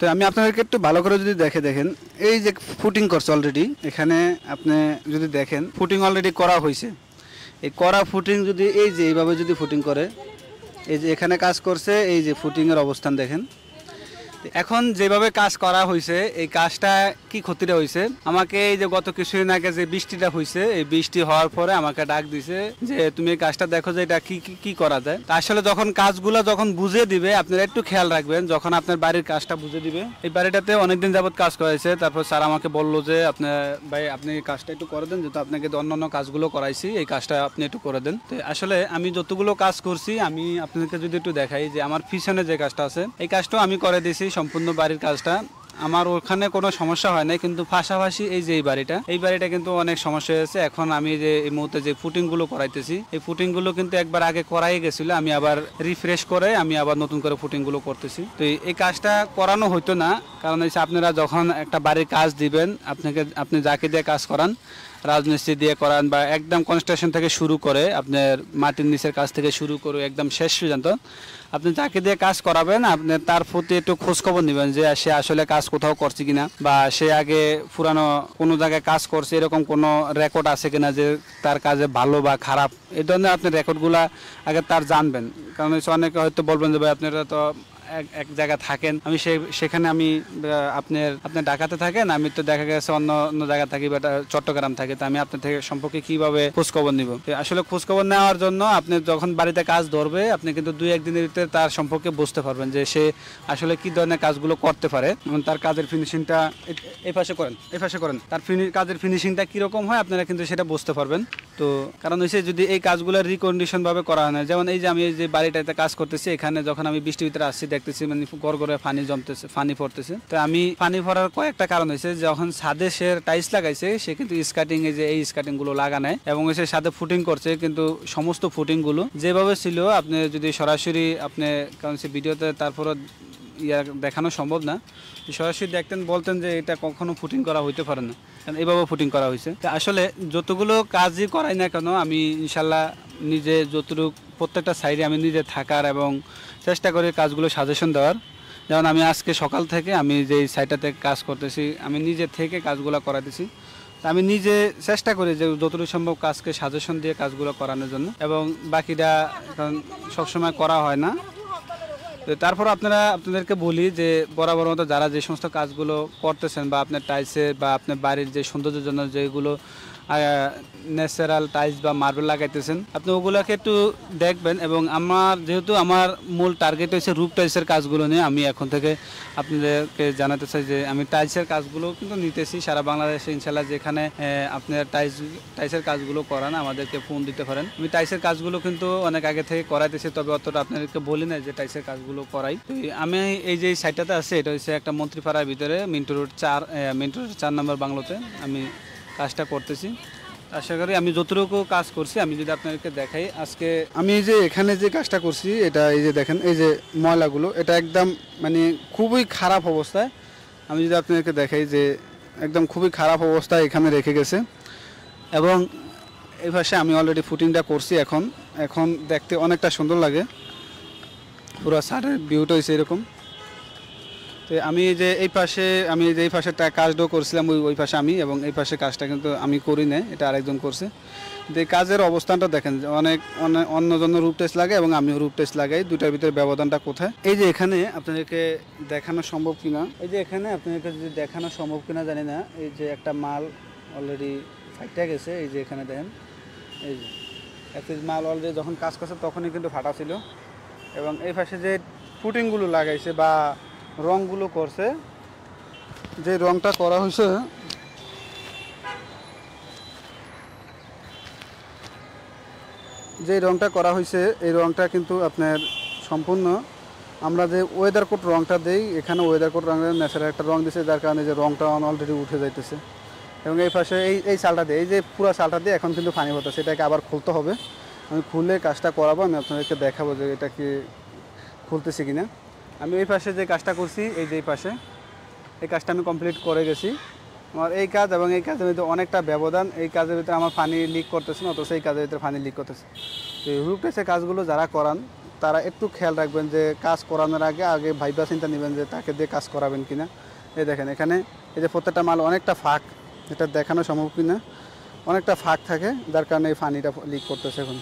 তো আমি আপনাদেরকে একটু ভালো করে যদি দেখে দেখেন এই যে ফুটিং করছে অলরেডি এখানে আপনি যদি দেখেন ফুটিং অলরেডি করা হয়েছে এই করা ফুটিং যদি এই যে এইভাবে যদি ফুটিং করে এই যে এখানে কাজ করছে এই যে ফুটিংয়ের অবস্থান দেখেন এখন যেভাবে কাজ করা হয়েছে এই কাজটা কি ক্ষতিটা হয়েছে আমাকে এই যে গত কিছুদিন আগে যে বৃষ্টিটা হয়েছে এই বৃষ্টি হওয়ার পরে আমাকে ডাক দিছে যে তুমি এই কাজটা দেখো যে এটা কি কি করা যায় আসলে যখন কাজগুলো যখন বুঝে দিবে আপনারা একটু খেয়াল রাখবেন যখন আপনার বাড়ির কাজটা বুঝে দিবে এই বাড়িটাতে অনেকদিন যাবৎ কাজ করেছে তারপর স্যার আমাকে বললো যে আপনার ভাই আপনি কাজটা একটু করে দেন যেহেতু আপনাকে অন্যান্য কাজগুলো করাইছি এই কাজটা আপনি একটু করে দেন তো আসলে আমি যতগুলো কাজ করছি আমি আপনাকে যদি একটু দেখাই যে আমার পিছনে যে কাজটা আছে এই কাজটাও আমি করে দিয়েছি সম্পূর্ণ বাড়ির কাজটা আমার ওখানে কোনো সমস্যা হয় না কিন্তু পাশাপাশি এই যে এই বাড়িটা এই বাড়িটা কিন্তু অনেক সমস্যা হয়েছে এখন আমি যে এই মুহূর্তে যে ফুটিংগুলো করাইতেছি এই ফুটিংগুলো কিন্তু একবার আগে করাই গেছিল আমি আবার রিফ্রেশ করে আমি আবার নতুন করে ফুটিংগুলো করতেছি তো এই কাজটা করানো হতো না কারণ হচ্ছে আপনারা যখন একটা বাড়ির কাজ দিবেন আপনাকে আপনি যাকে দিয়ে কাজ করান রাজমিস্ত্রি দিয়ে করান বা একদম কনস্ট্রাকশন থেকে শুরু করে আপনার মাটির নিচের কাজ থেকে শুরু করে একদম শেষ পর্যন্ত আপনি যাকে দিয়ে কাজ করাবেন আপনি তার প্রতি একটু খোঁজখবর নেবেন যে সে আসলে কাজ কোথাও করছে কিনা বা সে আগে পুরানো কোনো জায়গায় কাজ করছে এরকম কোনো রেকর্ড আছে কিনা যে তার কাজে ভালো বা খারাপ এই ধরনের আপনি রেকর্ডগুলা আগে তার জানবেন কারণ অনেকে হয়তো বলবেন যে ভাই আপনারা তো এক জায়গায় থাকেন আমি সেখানে আমি আপনার আপনার ঢাকাতে থাকেন আমি তো দেখা গেছে অন্য অন্য জায়গা থাকি বা চট্টগ্রাম থাকে তো আমি আপনার থেকে সম্পর্কে কিভাবে খোঁজখবর নিব আসলে খোঁজখবর নেওয়ার জন্য আপনি যখন বাড়িতে কাজ ধরবে আপনি কিন্তু দুই একদিনের ভিতরে তার সম্পর্কে বুঝতে পারবেন যে সে আসলে কি ধরনের কাজগুলো করতে পারে এবং তার কাজের ফিনিশিংটা এই পাশে করেন এই পাশে করেন তার কাজের ফিনিশিংটা কীরকম হয় আপনারা কিন্তু সেটা বুঝতে পারবেন তো কারণ হচ্ছে যদি এই কাজগুলো রিকন্ডিশনভাবে করা হয় না যেমন এই যে আমি এই যে বাড়িটাতে কাজ করতেছি এখানে যখন আমি বৃষ্টি ভিতরে আসছি দেখতেছি মানে গড়ে পানি জমতেছে পানি পড়তেছে তো আমি পানি পড়ার কয়েকটা কারণ হয়েছে যখন সাদে সে টাইলস লাগাইছে সে কিন্তু স্কাটিং এ যে এই স্কাটিং গুলো লাগানায় এবং সে সাদে ফুটিং করছে কিন্তু সমস্ত ফুটিং গুলো যেভাবে ছিল আপনি যদি সরাসরি আপনি কারণ সে ভিডিওতে তারপরে ইয়া দেখানো সম্ভব না সরাসরি দেখতেন বলতেন যে এটা কখনো ফুটিং করা হইতে পারে না কারণ এভাবে ফুটিং করা হয়েছে আসলে যতগুলো কাজই করাই না কেন আমি ইনশাল্লাহ নিজে যতটুকু প্রত্যেকটা সাইডে আমি নিজে থাকার এবং চেষ্টা করি কাজগুলো সাজেশন দেওয়ার যেমন আমি আজকে সকাল থেকে আমি যেই সাইডটাতে কাজ করতেছি আমি নিজে থেকে কাজগুলো করাতেছি আমি নিজে চেষ্টা করি যে যতটুকু সম্ভব কাজকে সাজেশন দিয়ে কাজগুলো করানোর জন্য এবং বাকিটা কারণ সবসময় করা হয় না তো তারপর আপনারা আপনাদেরকে বলি যে বরাবর মতো যারা যে সমস্ত কাজগুলো করতেছেন বা আপনার টাইসে বা আপনার বাড়ির যে সৌন্দর্যের জন্য যেগুলো ন্যাচারাল টাইলস বা মার্বেল লাগাইতেছেন আপনি ওগুলোকে একটু দেখবেন এবং আমার যেহেতু আমার মূল টার্গেট হচ্ছে রুপ টাইলসের কাজগুলো নিয়ে আমি এখন থেকে আপনাদেরকে জানাতে চাই যে আমি টাইলসের কাজগুলো কিন্তু নিতেছি সারা বাংলাদেশে ইনশাল্লাহ যেখানে আপনার টাইলস টাইলসের কাজগুলো করান আমাদেরকে ফোন দিতে পারেন আমি টাইলসের কাজগুলো কিন্তু অনেক আগে থেকে করাইতেছি তবে অতটা আপনাদেরকে বলি না যে টাইলসের কাজগুলো করাই আমি এই যে সাইটটাতে আছে এটা হচ্ছে একটা মন্ত্রীপাড়ার ভিতরে মিন্টু রোড চার মিন্টু রোড চার নম্বর বাংলোতে আমি কাজটা করতেছি আশা করি আমি যতটুকু কাজ করছি আমি যদি আপনাদেরকে দেখাই আজকে আমি এই যে এখানে যে কাজটা করছি এটা এই যে দেখেন এই যে ময়লাগুলো এটা একদম মানে খুবই খারাপ অবস্থায় আমি যদি আপনাদেরকে দেখাই যে একদম খুবই খারাপ অবস্থায় এখানে রেখে গেছে এবং এই ভাষায় আমি অলরেডি ফুটিংটা করছি এখন এখন দেখতে অনেকটা সুন্দর লাগে পুরো সারের ভিউটা হয়েছে এরকম তো আমি যে এই পাশে আমি যে এই পাশে কাজটাও করছিলাম ওই ওই পাশে আমি এবং এই পাশে কাজটা কিন্তু আমি করি না এটা আরেকজন করছে যে কাজের অবস্থানটা দেখেন অনেক অন্য জন্য রূপ টেস্ট লাগে এবং আমিও রূপ টেস্ট লাগাই দুটার ভিতরে ব্যবধানটা কোথায় এই যে এখানে আপনাদেরকে দেখানো সম্ভব কিনা এই যে এখানে আপনাদেরকে যদি দেখানো সম্ভব কিনা জানি না এই যে একটা মাল অলরেডি ফাইটা গেছে এই যে এখানে দেখেন এই যে এক মাল অলরেডি যখন কাজ করছে তখনই কিন্তু ফাটা ছিল এবং এই পাশে যে ফুটিংগুলো লাগাইছে বা রঙগুলো করছে যে রঙটা করা হয়েছে যে রঙটা করা হয়েছে এই রঙটা কিন্তু আপনার সম্পূর্ণ আমরা যে ওয়েদার কোট রঙটা দেই এখানে ওয়েদার কোট রঙের ন্যাচারাল একটা রঙ দিছে যার কারণে যে রঙটা অলরেডি উঠে যাইতেছে এবং এই পাশে এই এই চালটা দিয়ে এই যে পুরো চালটা দিয়ে এখন কিন্তু ফানি হতেছে সেটাকে আবার খুলতে হবে আমি খুলে কাজটা করাবো আমি আপনাদেরকে দেখাবো যে এটা কি খুলতেছি কিনা আমি এই পাশে যে কাজটা করছি এই যে এই পাশে এই কাজটা আমি কমপ্লিট করে গেছি আমার এই কাজ এবং এই কাজের ভিতরে অনেকটা ব্যবধান এই কাজের ভিতরে আমার পানি লিক করতেছে না অথচ এই কাজের ভিতরে পানি লিক করতেছে তো হুক টেসে কাজগুলো যারা করান তারা একটু খেয়াল রাখবেন যে কাজ করানোর আগে আগে ভাইবা চিন্তা নেবেন যে তাকে দিয়ে কাজ করাবেন কিনা এই দেখেন এখানে এই যে প্রত্যেকটা মাল অনেকটা ফাঁক এটা দেখানো সম্ভব কিনা অনেকটা ফাঁক থাকে যার কারণে এই পানিটা লিক করতেছে এখন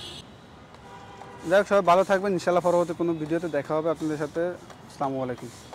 যাই হোক সবাই ভালো থাকবেন ইনশাল্লাহ পরবর্তী কোনো ভিডিওতে দেখা হবে আপনাদের সাথে আসসালামু আলাইকুম